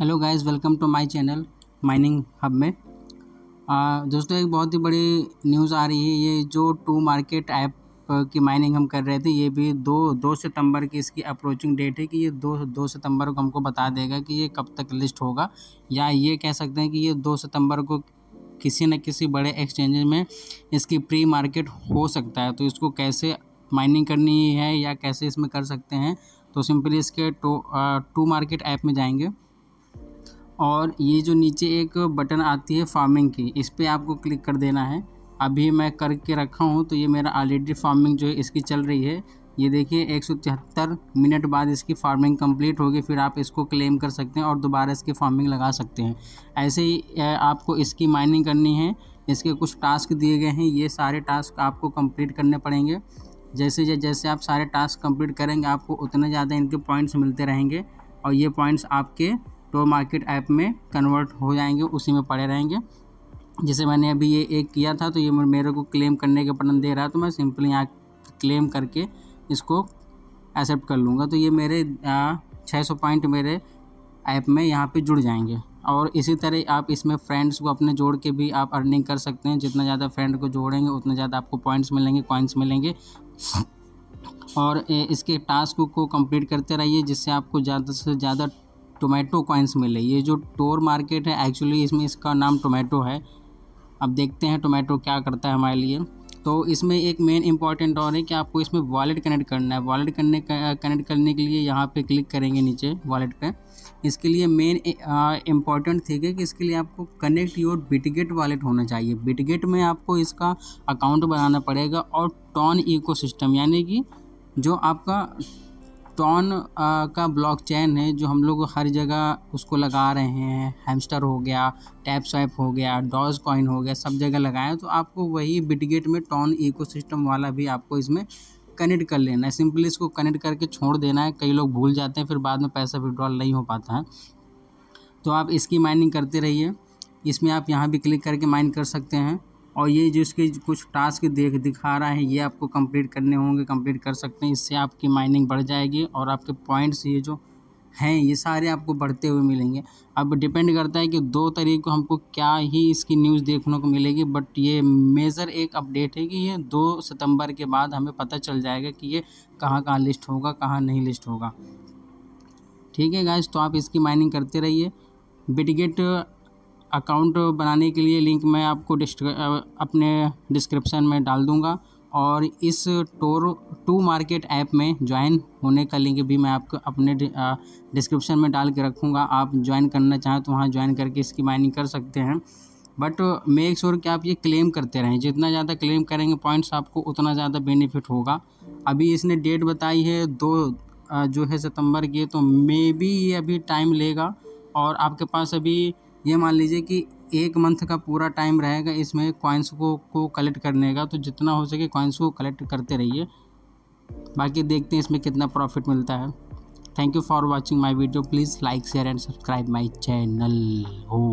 hello guys welcome to my channel mining hub में आ, दोस्तों एक बहुत ही बड़ी न्यूज़ आ रही है ये जो टू मार्केट ऐप की माइनिंग हम कर रहे थे ये भी दो दो सितंबर की इसकी अप्रोचिंग डेट है कि ये दो दो सितंबर को हमको बता देगा कि ये कब तक लिस्ट होगा या ये कह सकते हैं कि ये दो सितंबर को किसी न किसी बड़े एक्सचेंज में इसकी प्री मार्केट हो सकता है तो इसको कैसे माइनिंग करनी है या कैसे इसमें कर सकते हैं तो सिंपली इसके टू टू मार्केट ऐप में जाएंगे और ये जो नीचे एक बटन आती है फार्मिंग की इस पर आपको क्लिक कर देना है अभी मैं करके रखा हूँ तो ये मेरा ऑलरेडी फार्मिंग जो है इसकी चल रही है ये देखिए एक मिनट बाद इसकी फार्मिंग कंप्लीट होगी फिर आप इसको क्लेम कर सकते हैं और दोबारा इसकी फार्मिंग लगा सकते हैं ऐसे ही आपको इसकी माइनिंग करनी है इसके कुछ टास्क दिए गए हैं ये सारे टास्क आपको कंप्लीट करने पड़ेंगे जैसे जैसे आप सारे टास्क कंप्लीट करेंगे आपको उतने ज़्यादा इनके पॉइंट्स मिलते रहेंगे और ये पॉइंट्स आपके तो मार्केट ऐप में कन्वर्ट हो जाएंगे उसी में पड़े रहेंगे जैसे मैंने अभी ये एक किया था तो ये मेरे को क्लेम करने के बटन दे रहा है तो मैं सिंपली यहाँ क्लेम करके इसको एक्सेप्ट कर लूँगा तो ये मेरे छः सौ पॉइंट मेरे ऐप में यहाँ पे जुड़ जाएंगे और इसी तरह आप इसमें फ्रेंड्स को अपने जोड़ के भी आप अर्निंग कर सकते हैं जितना ज़्यादा फ्रेंड को जोड़ेंगे उतना ज़्यादा आपको पॉइंट्स मिलेंगे कॉइन्स मिलेंगे और इसके टास्क को कंप्लीट करते रहिए जिससे आपको ज़्यादा से ज़्यादा टोमेटो कॉइन्स मिले ये जो टोर मार्केट है एक्चुअली इसमें इसका नाम टोमेटो है अब देखते हैं टोमेटो क्या करता है हमारे लिए तो इसमें एक मेन इंपॉर्टेंट और है कि आपको इसमें वॉलेट कनेक्ट करना है वॉलेट करने कनेक्ट करने के लिए यहाँ पे क्लिक करेंगे नीचे वॉलेट पे इसके लिए मेन इंपॉर्टेंट थिंग है कि इसके लिए आपको कनेक्ट योर बिटगेट वॉलेट होना चाहिए बिटगेट में आपको इसका अकाउंट बनाना पड़ेगा और टॉन इको यानी कि जो आपका टॉन का ब्लॉक चैन है जो हम लोग हर जगह उसको लगा रहे हैं हैमस्टर हो गया टैप स्वाइप हो गया डॉज कॉइन हो गया सब जगह लगाएं तो आपको वही बिटगेट में टॉन इकोसिस्टम वाला भी आपको इसमें कनेक्ट कर लेना है सिंपली इसको कनेक्ट करके छोड़ देना है कई लोग भूल जाते हैं फिर बाद में पैसा विड्रॉल नहीं हो पाता है तो आप इसकी माइनिंग करते रहिए इसमें आप यहाँ भी क्लिक करके माइन कर सकते हैं और ये जो इसके कुछ टास्क देख दिखा रहा है ये आपको कंप्लीट करने होंगे कंप्लीट कर सकते हैं इससे आपकी माइनिंग बढ़ जाएगी और आपके पॉइंट्स ये जो हैं ये सारे आपको बढ़ते हुए मिलेंगे अब डिपेंड करता है कि दो तारीख को हमको क्या ही इसकी न्यूज़ देखने को मिलेगी बट ये मेज़र एक अपडेट है कि ये दो सितंबर के बाद हमें पता चल जाएगा कि ये कहाँ कहाँ लिस्ट होगा कहाँ नहीं लिस्ट होगा ठीक है गाइज तो आप इसकी माइनिंग करते रहिए बिटगेट अकाउंट बनाने के लिए लिंक मैं आपको अपने डिस्क्रिप्शन में डाल दूँगा और इस टोर टू मार्केट ऐप में ज्वाइन होने का लिंक भी मैं आपको अपने डिस्क्रिप्शन में डाल के रखूँगा आप ज्वाइन करना चाहें तो वहाँ ज्वाइन करके इसकी माइनिंग कर सकते हैं बट मेक श्योर कि आप ये क्लेम करते रहें जितना ज़्यादा क्लेम करेंगे पॉइंट्स आपको उतना ज़्यादा बेनिफिट होगा अभी इसने डेट बताई है दो जो है सितंबर की तो मे बी ये अभी टाइम लेगा और आपके पास अभी ये मान लीजिए कि एक मंथ का पूरा टाइम रहेगा इसमें कॉइन्स को को कलेक्ट करने का तो जितना हो सके कॉइन्स को कलेक्ट करते रहिए बाकी देखते हैं इसमें कितना प्रॉफिट मिलता है thank you for watching my video please like share and subscribe my channel हो